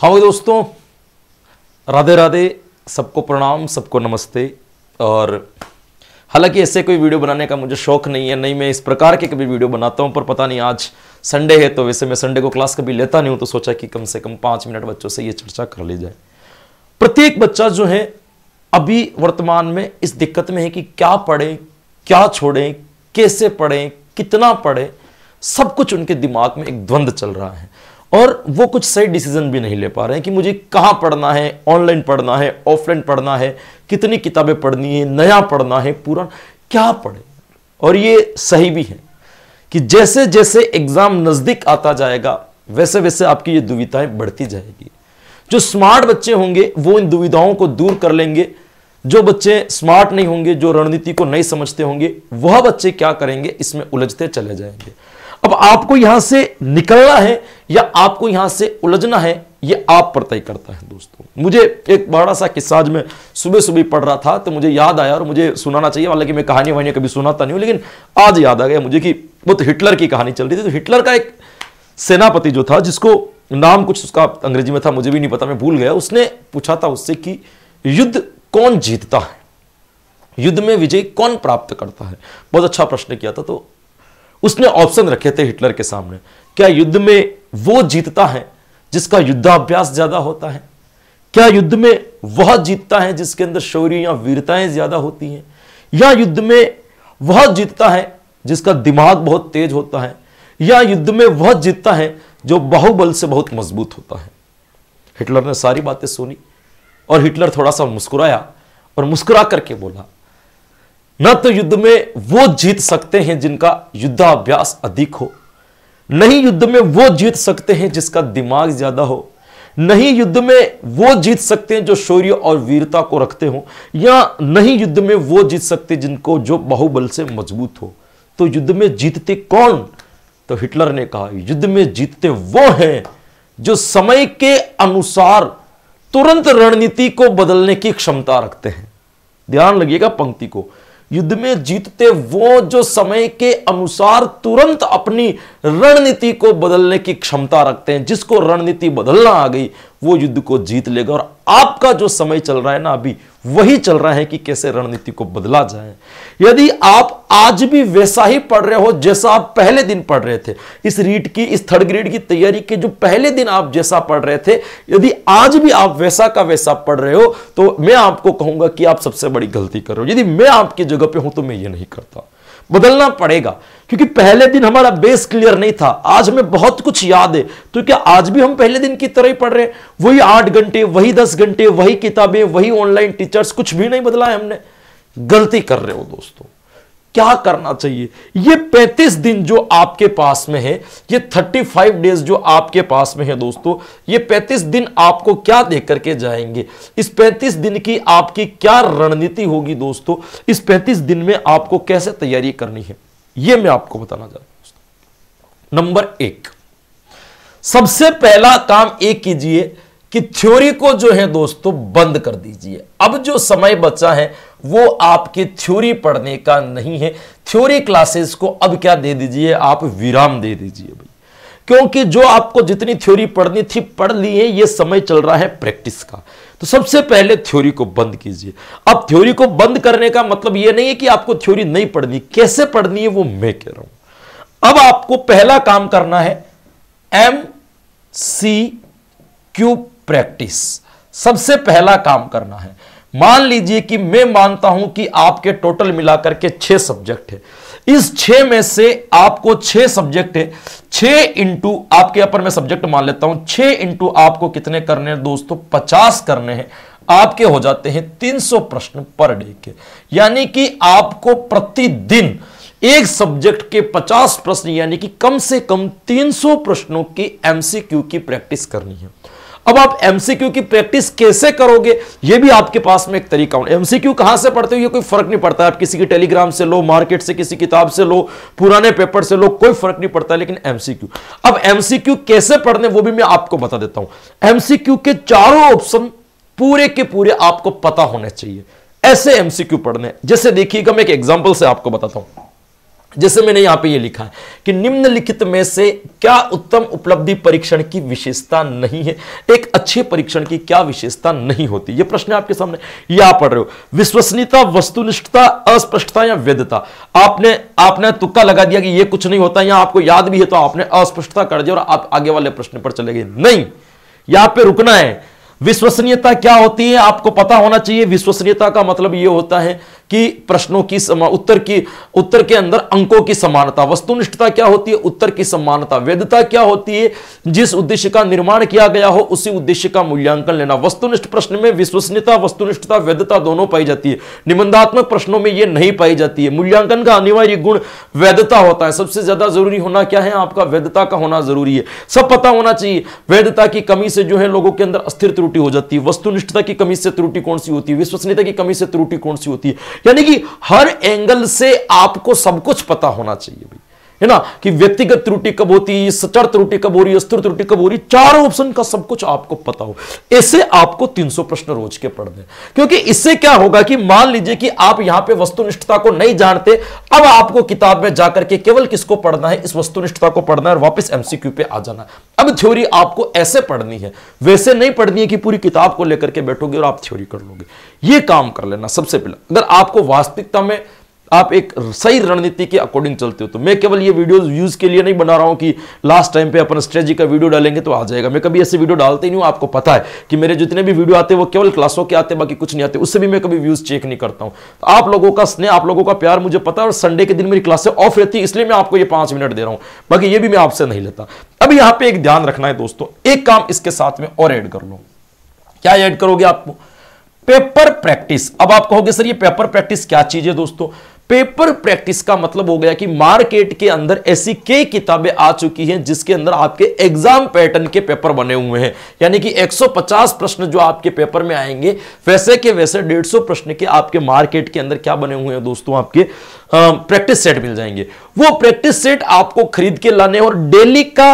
हाँ दोस्तों राधे राधे सबको प्रणाम सबको नमस्ते और हालांकि ऐसे कोई वीडियो बनाने का मुझे शौक नहीं है नहीं मैं इस प्रकार के कभी वीडियो बनाता हूं पर पता नहीं आज संडे है तो वैसे मैं संडे को क्लास कभी लेता नहीं हूं तो सोचा कि कम से कम पाँच मिनट बच्चों से ये चर्चा कर ली जाए प्रत्येक बच्चा जो है अभी वर्तमान में इस दिक्कत में है कि क्या पढ़ें क्या छोड़ें कैसे पढ़ें कितना पढ़ें सब कुछ उनके दिमाग में एक द्वंद्व चल रहा है और वो कुछ सही डिसीजन भी नहीं ले पा रहे हैं कि मुझे कहाँ पढ़ना है ऑनलाइन पढ़ना है ऑफलाइन पढ़ना है कितनी किताबें पढ़नी है नया पढ़ना है पूरा क्या पढ़े और ये सही भी है कि जैसे जैसे एग्जाम नज़दीक आता जाएगा वैसे वैसे आपकी ये दुविधाएं बढ़ती जाएगी जो स्मार्ट बच्चे होंगे वो इन दुविधाओं को दूर कर लेंगे जो बच्चे स्मार्ट नहीं होंगे जो रणनीति को नहीं समझते होंगे वह बच्चे क्या करेंगे इसमें उलझते चले जाएंगे अब आपको यहां से निकलना है या आपको यहां से उलझना है ये आप पर तय करता है दोस्तों मुझे एक बड़ा सा किस्सा में सुबह सुबह पढ़ रहा था तो मुझे याद आया और मुझे सुनाना चाहिए हालांकि मैं कहानी वहानी कभी सुनाता नहीं हूं लेकिन आज याद आ गया मुझे कि वो तो हिटलर की कहानी चल रही थी तो हिटलर का एक सेनापति जो था जिसको नाम कुछ उसका अंग्रेजी में था मुझे भी नहीं पता मैं भूल गया उसने पूछा था उससे कि युद्ध कौन जीतता है युद्ध में विजय कौन प्राप्त करता है बहुत अच्छा प्रश्न किया था तो उसने ऑप्शन रखे थे हिटलर के सामने क्या युद्ध में वो जीतता है जिसका युद्धाभ्यास ज्यादा होता है क्या युद्ध में वह जीतता है जिसके अंदर शौर्य या वीरताएं ज्यादा होती हैं या युद्ध में वह जीतता है जिसका दिमाग बहुत तेज होता है या युद्ध में वह जीतता है जो बाहुबल से बहुत मजबूत होता है हिटलर ने सारी बातें सुनी और हिटलर थोड़ा सा मुस्कुराया और मुस्कुरा करके बोला न तो युद्ध में वो जीत सकते हैं जिनका युद्धाभ्यास अधिक हो नहीं युद्ध में वो जीत सकते हैं जिसका दिमाग ज्यादा हो नहीं युद्ध में वो जीत सकते हैं जो शौर्य और वीरता को रखते हो या नहीं युद्ध में वो जीत सकते जिनको जो बाहुबल से मजबूत हो तो युद्ध में जीतते कौन तो हिटलर ने कहा युद्ध में जीतते वो हैं जो समय के अनुसार तुरंत रणनीति को बदलने की क्षमता रखते हैं ध्यान लगेगा पंक्ति को युद्ध में जीतते वो जो समय के अनुसार तुरंत अपनी रणनीति को बदलने की क्षमता रखते हैं जिसको रणनीति बदलना आ गई वो युद्ध को जीत लेगा और आपका जो समय चल रहा है ना अभी वही चल रहा है कि कैसे रणनीति को बदला जाए यदि आप आज भी वैसा ही पढ़ रहे हो जैसा आप पहले दिन पढ़ रहे थे इस रीट की इस थर्ड ग्रेड की तैयारी के जो पहले दिन आप जैसा पढ़ रहे थे यदि आज भी आप वैसा का वैसा पढ़ रहे हो तो मैं आपको कहूंगा कि आप सबसे बड़ी गलती कर रहे हो यदि मैं आपकी जगह पे हूं तो मैं ये नहीं करता बदलना पड़ेगा क्योंकि पहले दिन हमारा बेस क्लियर नहीं था आज हमें बहुत कुछ याद है तो क्या आज भी हम पहले दिन की तरह ही पढ़ रहे हैं वही आठ घंटे वही दस घंटे वही किताबें वही ऑनलाइन टीचर्स कुछ भी नहीं बदला है हमने गलती कर रहे हो दोस्तों क्या करना चाहिए ये 35 दिन जो आपके पास में है ये 35 डेज जो आपके पास में है दोस्तों ये 35 दिन आपको क्या दे करके जाएंगे इस 35 दिन की आपकी क्या रणनीति होगी दोस्तों इस 35 दिन में आपको कैसे तैयारी करनी है ये मैं आपको बताना चाहता हूं नंबर एक सबसे पहला काम एक कीजिए कि थ्योरी को जो है दोस्तों बंद कर दीजिए अब जो समय बचा है वो आपके थ्योरी पढ़ने का नहीं है थ्योरी क्लासेस को अब क्या दे दीजिए आप विराम दे दीजिए भाई क्योंकि जो आपको जितनी थ्योरी पढ़नी थी पढ़ ली है ये समय चल रहा है प्रैक्टिस का तो सबसे पहले थ्योरी को बंद कीजिए अब थ्योरी को बंद करने का मतलब ये नहीं है कि आपको थ्योरी नहीं पढ़नी कैसे पढ़नी है वो मैं कह रहा हूं अब आपको पहला काम करना है एम सी क्यू प्रैक्टिस सबसे पहला काम करना है मान लीजिए कि मैं मानता हूं कि आपके टोटल मिलाकर के छह सब्जेक्ट है इस छह में से आपको छह सब्जेक्ट है छह इंटू आपके अपर में सब्जेक्ट मान लेता हूं छह इंटू आपको कितने करने हैं दोस्तों पचास करने हैं आपके हो जाते हैं तीन सौ प्रश्न पर डे के यानी कि आपको प्रतिदिन एक सब्जेक्ट के पचास प्रश्न यानी कि कम से कम तीन सौ प्रश्नों की एमसीक्यू की प्रैक्टिस करनी है अब आप एमसीक्यू की प्रैक्टिस कैसे करोगे ये भी आपके पास में एक तरीका होना एमसीक्यू कहां से पढ़ते हो ये कोई फर्क नहीं पड़ता आप किसी की टेलीग्राम से लो मार्केट से किसी किताब से लो पुराने पेपर से लो कोई फर्क नहीं पड़ता लेकिन एमसीक्यू अब एमसीक्यू कैसे पढ़ने वो भी मैं आपको बता देता हूं एमसीक्यू के चारों ऑप्शन पूरे के पूरे आपको पता होने चाहिए ऐसे एमसीक्यू पढ़ने जैसे देखिएगा मैं एक एग्जाम्पल से आपको बताता हूं जैसे मैंने यहां पे ये लिखा है कि निम्नलिखित में से क्या उत्तम उपलब्धि परीक्षण की विशेषता नहीं है एक अच्छे परीक्षण की क्या विशेषता नहीं होती ये प्रश्न आपके सामने यहां पढ़ रहे हो विश्वसनीयता वस्तुनिष्ठता अस्पष्टता या वैधता आपने आपने तुक्का लगा दिया कि ये कुछ नहीं होता या आपको याद भी है तो आपने अस्पष्टता कर दिया और आप आगे वाले प्रश्न पर चले गए नहीं यहां पर रुकना है विश्वसनीयता क्या होती है आपको पता होना चाहिए विश्वसनीयता का मतलब यह होता है कि प्रश्नों की समा उत्तर की उत्तर के अंदर अंकों की समानता वस्तुनिष्ठता क्या होती है उत्तर की समानता वेदता क्या होती है जिस उद्देश्य का निर्माण किया गया हो उसी उद्देश्य का मूल्यांकन लेना वस्तुनिष्ठ प्रश्न में विश्वसनीयता वस्तुनिष्ठता वैधता दोनों पाई जाती है निबंधात्मक प्रश्नों में यह नहीं पाई जाती है मूल्यांकन का अनिवार्य गुण वैधता होता है सबसे ज्यादा जरूरी होना क्या है आपका वैधता का होना जरूरी है सब पता होना चाहिए वैधता की कमी से जो है लोगों के अंदर अस्थिर त्रुटि हो जाती है वस्तुनिष्ठता की कमी से त्रुटि कौन सी होती है विश्वसनीयता की कमी से त्रुटि कौन सी होती है यानी कि हर एंगल से आपको सब कुछ पता होना चाहिए है ना कि व्यक्तिगत त्रुटि कब होती है सचर त्रुटि कब हो रही है स्थिर त्रुटि कब हो रही चारों ऑप्शन का सब कुछ आपको पता हो ऐसे आपको 300 प्रश्न रोज के पढ़ क्योंकि इससे क्या होगा कि मान लीजिए कि आप यहां पे वस्तुनिष्ठता को नहीं जानते अब आपको किताब में जाकर के केवल किसको पढ़ना है इस वस्तुनिष्ठता को पढ़ना है और वापिस एमसीक्यू पे आ जाना अब थ्योरी आपको ऐसे पढ़नी है वैसे नहीं पढ़नी है कि पूरी किताब को लेकर के बैठोगे और आप थ्योरी कर लोगे ये काम कर लेना सबसे पहले अगर आपको वास्तविकता में आप एक सही रणनीति के अकॉर्डिंग चलते हो तो मैं केवल ये वीडियोस यूज के लिए नहीं बना रहा हूं कि लास्ट टाइम पे अपन स्ट्रेटजी का वीडियो डालेंगे तो आ जाएगा मैं कभी ऐसे वीडियो डालते ही नहीं हूं आपको पता है कि मेरे जितने भी वीडियो आते हैं वो केवल क्लासों के आते हैं बाकी कुछ नहीं आते उससे भी मैं कभी व्यूज चेक नहीं करता हूं तो आप लोगों का स्नेह आप लोगों का प्यार मुझे पता है और संडे के दिन मेरी क्लासे ऑफ रहती है इसलिए मैं आपको ये पांच मिनट दे रहा हूं बाकी ये भी मैं आपसे नहीं लेता अब यहां पर एक ध्यान रखना है दोस्तों एक काम इसके साथ में और एड कर लो क्या एड करोगे आपको पेपर प्रैक्टिस अब आप कहोगे सर ये पेपर प्रैक्टिस क्या चीज है दोस्तों पेपर प्रैक्टिस का मतलब हो गया कि मार्केट के अंदर ऐसी कई किताबें आ चुकी हैं जिसके अंदर आपके एग्जाम पैटर्न के पेपर बने हुए हैं यानी कि 150 प्रश्न जो आपके पेपर में आएंगे वैसे के वैसे 150 प्रश्न के आपके मार्केट के अंदर क्या बने हुए हैं दोस्तों आपके प्रैक्टिस सेट मिल जाएंगे वो प्रैक्टिस सेट आपको खरीद के लाने और डेली का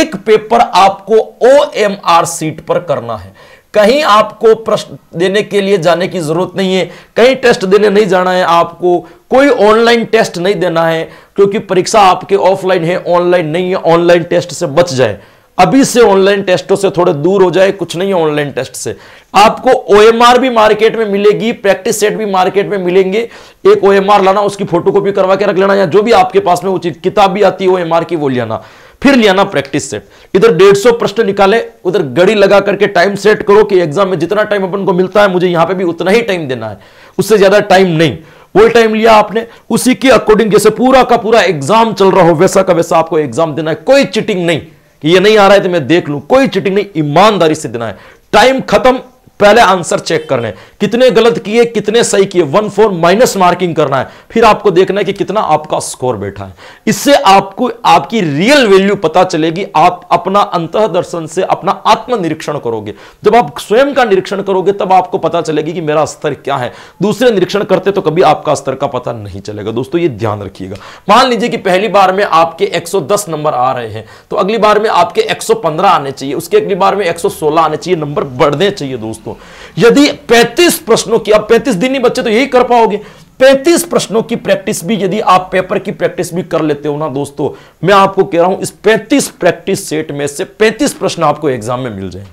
एक पेपर आपको ओ सीट पर करना है कहीं आपको प्रश्न देने के लिए जाने की जरूरत नहीं है कहीं टेस्ट देने नहीं जाना है आपको कोई ऑनलाइन टेस्ट नहीं देना है क्योंकि परीक्षा आपके ऑफलाइन है ऑनलाइन नहीं है ऑनलाइन टेस्ट से बच जाए अभी से ऑनलाइन टेस्टों से थोड़े दूर हो जाए कुछ नहीं है ऑनलाइन टेस्ट से आपको ओएमआर भी मार्केट में मिलेगी प्रैक्टिस सेट भी मार्केट में मिलेंगे एक ओएमआर लाना उसकी फोटोकॉपी करवा के रख लेना या जो भी आपके पास में उचित किताब भी आती है ओएमआर की वो लेना फिर लेना प्रैक्टिस सेट इधर डेढ़ सौ प्रश्न निकाले उधर गड़ी लगा करके टाइम सेट करो कि एग्जाम में जितना टाइम अपन को मिलता है मुझे यहां पे भी उतना ही टाइम देना है उससे ज्यादा टाइम नहीं फुल टाइम लिया आपने उसी के अकॉर्डिंग जैसे पूरा का पूरा एग्जाम चल रहा हो वैसा का वैसा आपको एग्जाम देना है कोई चिटिंग नहीं कि ये नहीं आ रहा है तो मैं देख लू कोई चिटिंग नहीं ईमानदारी से देना है टाइम खत्म पहले आंसर चेक करने कितने गलत किए कितने सही किए वन फोर माइनस मार्किंग करना है फिर आपको देखना है कि कितना आपका स्कोर बैठा है इससे आपको आपकी रियल वैल्यू पता चलेगी आप अपना अंत दर्शन से अपना आत्मनिरीक्षण करोगे जब आप स्वयं का निरीक्षण करोगे तब आपको पता चलेगी कि मेरा स्तर क्या है दूसरे निरीक्षण करते तो कभी आपका स्तर का पता नहीं चलेगा दोस्तों ये ध्यान रखिएगा मान लीजिए कि पहली बार में आपके एक नंबर आ रहे हैं तो अगली बार में आपके एक आने चाहिए उसके अगली बार में एक आने चाहिए नंबर बढ़ने चाहिए दोस्तों को यदि 35 प्रश्नों की अब 35 दिन ही बच्चे तो यही कर पाओगे 35 प्रश्नों की प्रैक्टिस भी यदि आप पेपर की प्रैक्टिस भी कर लेते हो ना दोस्तों मैं आपको कह रहा हूं इस 35 प्रैक्टिस सेट में से 35 प्रश्न आपको एग्जाम में मिल जाएंगे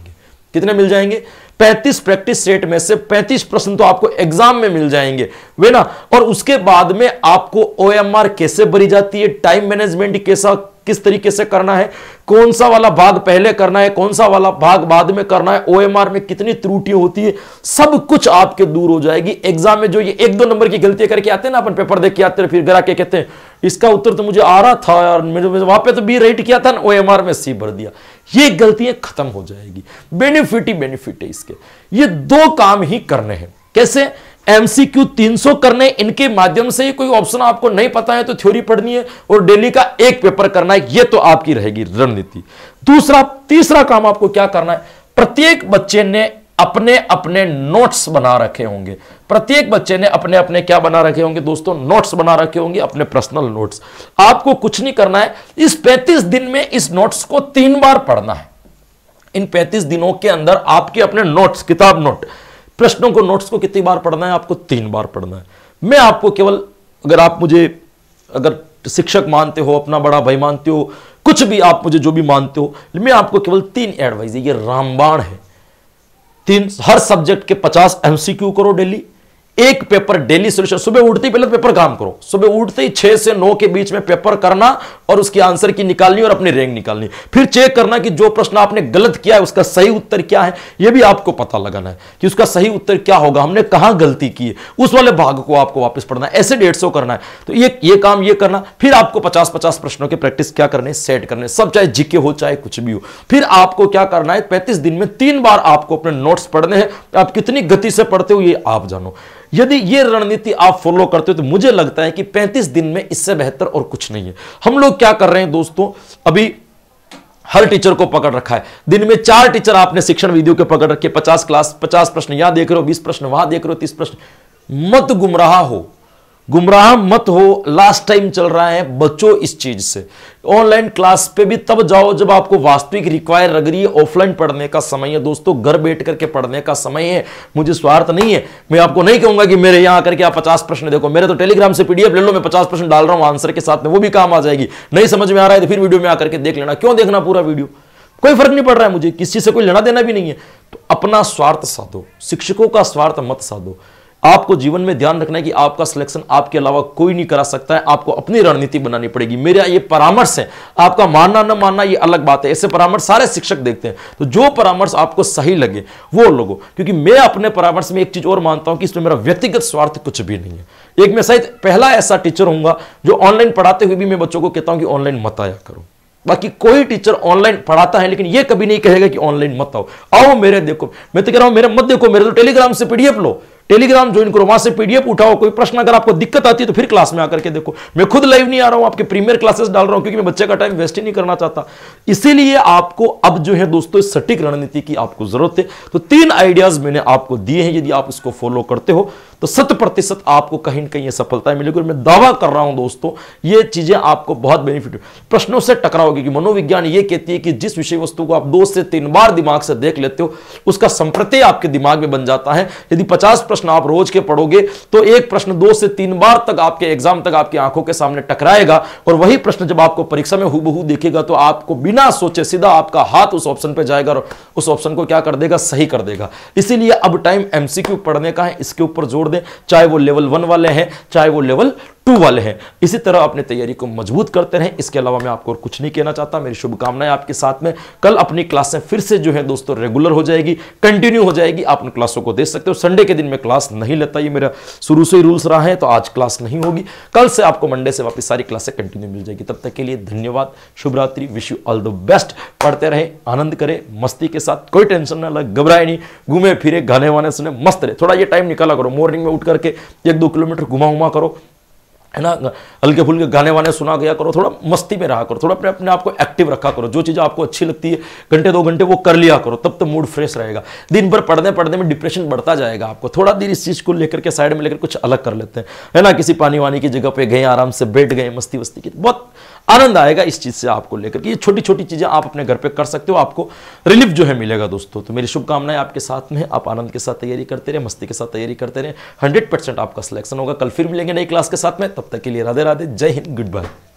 कितने मिल जाएंगे 35 प्रैक्टिस सेट में से 35 प्रश्न तो आपको एग्जाम में मिल जाएंगे वे ना और उसके बाद में आपको ओएमआर कैसे भरी जाती है टाइम मैनेजमेंट कैसा किस तरीके से करना है कौन सा वाला भाग पहले करना है कौन सा वाला भाग बाद में करना है ओएमआर में कितनी त्रुटियां होती है सब कुछ आपके दूर हो जाएगी एग्जाम में जो ये एक दो नंबर की गलतियां करके आते हैं ना अपन पेपर देख के आते हैं फिर गिरा के कहते हैं इसका उत्तर तो मुझे आ रहा था यार वहां पे तो बी राइट किया था ना ओ में सी भर दिया ये गलतियां खत्म हो जाएगी बेनिफिट ही बेनिफिट है इसके ये दो काम ही करने हैं कैसे एमसीक्यू 300 करने इनके माध्यम से कोई ऑप्शन आपको नहीं पता है तो थ्योरी पढ़नी है और डेली का एक पेपर करना है ये तो आपकी रहेगी रणनीति दूसरा तीसरा काम आपको क्या करना है प्रत्येक बच्चे ने अपने अपने नोट्स बना रखे होंगे प्रत्येक बच्चे ने अपने अपने क्या बना रखे होंगे दोस्तों नोट्स बना रखे होंगे अपने पर्सनल नोट्स आपको कुछ नहीं करना है इस पैंतीस दिन में इस नोट्स को तीन बार पढ़ना है इन पैंतीस दिनों के अंदर आपके अपने नोट्स किताब नोट प्रश्नों को नोट्स को कितनी बार पढ़ना है आपको तीन बार पढ़ना है मैं आपको केवल अगर आप मुझे अगर शिक्षक मानते हो अपना बड़ा भाई मानते हो कुछ भी आप मुझे जो भी मानते हो मैं आपको केवल तीन एडवाइज ये रामबाण है तीन हर सब्जेक्ट के पचास एमसीक्यू करो डेली एक पेपर डेली सोल्यूशन सुबह उठते ही पहले पेपर काम करो सुबह उठते ही छह से नौ के बीच में पेपर करना और उसकी आंसर की निकालनी और अपनी रैंक निकालनी फिर चेक करना कि जो प्रश्न आपने गलत किया है उसका सही उत्तर क्या है यह भी आपको पता लगाना है कि उसका सही उत्तर क्या होगा हमने कहां गलती की है उस वाले भाग को आपको वापस पढ़ना है ऐसे डेढ़ करना है तो ये ये काम ये करना फिर आपको पचास पचास प्रश्नों के प्रैक्टिस क्या करने सेट करने सब चाहे जीके हो चाहे कुछ भी हो फिर आपको क्या करना है पैंतीस दिन में तीन बार आपको अपने नोट्स पढ़ने हैं आप कितनी गति से पढ़ते हो ये आप जानो यदि ये रणनीति आप फॉलो करते हो तो मुझे लगता है कि 35 दिन में इससे बेहतर और कुछ नहीं है हम लोग क्या कर रहे हैं दोस्तों अभी हर टीचर को पकड़ रखा है दिन में चार टीचर आपने शिक्षण वीडियो के पकड़ रखे 50 क्लास 50 प्रश्न यहां देख रहे हो 20 प्रश्न वहां देख रहे हो 30 प्रश्न मत गुमराह हो गुमराह मत हो लास्ट टाइम चल रहा है बचो इस चीज से ऑनलाइन क्लास पे भी तब जाओ जब आपको वास्तविक रिक्वायर लग रही है ऑफलाइन पढ़ने का समय है दोस्तों घर बैठ करके पढ़ने का समय है मुझे स्वार्थ नहीं है मैं आपको नहीं कहूंगा कि मेरे यहां आकर के आप पचास प्रश्न देखो मेरे तो टेलीग्राम से पीडीएफ ले लो मैं पचास प्रश्न डाल रहा हूं आंसर के साथ में वो भी काम आ जाएगी नहीं समझ में आ रहा है तो फिर वीडियो में आकर के देख लेना क्यों देखना पूरा वीडियो कोई फर्क नहीं पड़ रहा है मुझे किसी से कोई लेना देना भी नहीं है तो अपना स्वार्थ साधो शिक्षकों का स्वार्थ मत साधो आपको जीवन में ध्यान रखना है कि आपका सिलेक्शन आपके अलावा कोई नहीं करा सकता है आपको अपनी रणनीति बनानी पड़ेगी मेरा ये परामर्श है आपका मानना न मानना ये अलग बात है ऐसे परामर्श सारे शिक्षक देखते हैं तो जो परामर्श आपको सही लगे वो लोगों क्योंकि मैं अपने परामर्श में एक चीज और मानता हूं कि इसमें मेरा व्यक्तिगत स्वार्थ कुछ भी नहीं है एक मैं शायद पहला ऐसा टीचर हूंगा जो ऑनलाइन पढ़ाते हुए भी मैं बच्चों को कहता हूं कि ऑनलाइन मत आया करो बाकी कोई टीचर ऑनलाइन पढ़ाता है लेकिन ये कभी नहीं कहेगा कि ऑनलाइन मत आओ आओ मेरे देखो मैं तो कह रहा हूं मेरे मत देखो मेरे तो टेलीग्राम से पीडीएफ लो टेलीग्राम ज्वाइन करो वहां से पीडीएफ उठाओ कोई प्रश्न अगर आपको दिक्कत आती है तो फिर क्लास में आकर के देखो मैं खुद लाइव नहीं आ रहा हूं आपके प्रीमियर क्लासेस डाल रहा हूं क्योंकि मैं बच्चे का टाइम वेस्ट ही नहीं करना चाहता इसीलिए आपको अब जो है दोस्तों सटीक रणनीति की आपको जरूरत है तो तीन आइडियाज मैंने आपको दिए हैं यदि आप इसको फॉलो करते हो तो शत प्रतिशत आपको कहीं ना कहीं सफलता मिलेगी और मैं दावा कर रहा हूं दोस्तों ये चीजें आपको बहुत बेनिफिट प्रश्नों से टकराओगे कि मनोविज्ञान ये कहती है कि जिस विषय वस्तु को आप दो से तीन बार दिमाग से देख लेते हो उसका संप्रत्य आपके दिमाग में बन जाता है यदि पचास प्रश्न आप रोज के पढ़ोगे तो एक प्रश्न दो से तीन बार तक आपके एग्जाम तक आपकी आंखों के सामने टकराएगा और वही प्रश्न जब आपको परीक्षा में हूबहू देखेगा तो आपको बिना सोचे सीधा आपका हाथ उस ऑप्शन पर जाएगा और उस ऑप्शन को क्या कर देगा सही कर देगा इसीलिए अब टाइम एमसीक्यू पढ़ने का है इसके ऊपर जोड़ दें चाहे वो लेवल वन वाले हैं चाहे वो लेवल टू वाले हैं इसी तरह अपनी तैयारी को मजबूत करते रहें इसके अलावा मैं आपको और कुछ नहीं कहना चाहता मेरी शुभकामनाएं आपके साथ में कल अपनी क्लासें फिर से जो है दोस्तों रेगुलर हो जाएगी कंटिन्यू हो जाएगी आप उन क्लासों को देख सकते हो संडे के दिन मैं क्लास नहीं लेता ये मेरा शुरू से ही रूल्स रहा है तो आज क्लास नहीं होगी कल से आपको मंडे से वापस सारी क्लासें कंटिन्यू मिल जाएगी तब तक के लिए धन्यवाद शुभरात्रि wish you all the best पढ़ते रहें आनंद करें मस्ती के साथ कोई टेंशन ना लग घबराए नहीं घूमे फिरे गाने वाने सुने मस्त रहे थोड़ा ये टाइम निकाला करो मॉर्निंग में उठ करके एक दो किलोमीटर घुमा उमा करो है ना हल्के फुल्के गाने वाने सुना गया करो थोड़ा मस्ती में रहा करो थोड़ा अपने अपने आप को एक्टिव रखा करो जो चीज़ आपको अच्छी लगती है घंटे दो घंटे वो कर लिया करो तब तो मूड फ्रेश रहेगा दिन भर पढ़ने पढ़ने में डिप्रेशन बढ़ता जाएगा आपको थोड़ा देर इस चीज़ को लेकर के साइड में लेकर कुछ अलग कर लेते हैं है ना किसी पानी वानी की जगह पर गए आराम से बैठ गए मस्ती वस्ती की बहुत आनंद आएगा इस चीज़ से आपको लेकर के ये छोटी छोटी चीज़ें आप अपने घर पे कर सकते हो आपको रिलीफ जो है मिलेगा दोस्तों तो मेरी शुभकामनाएं आपके साथ में आप आनंद के साथ तैयारी करते रहे मस्ती के साथ तैयारी करते रहे हंड्रेड आपका सिलेक्शन होगा कल फिर मिलेंगे नई क्लास के साथ में तब तक के लिए राधे राधे जय हिंद गुड बाय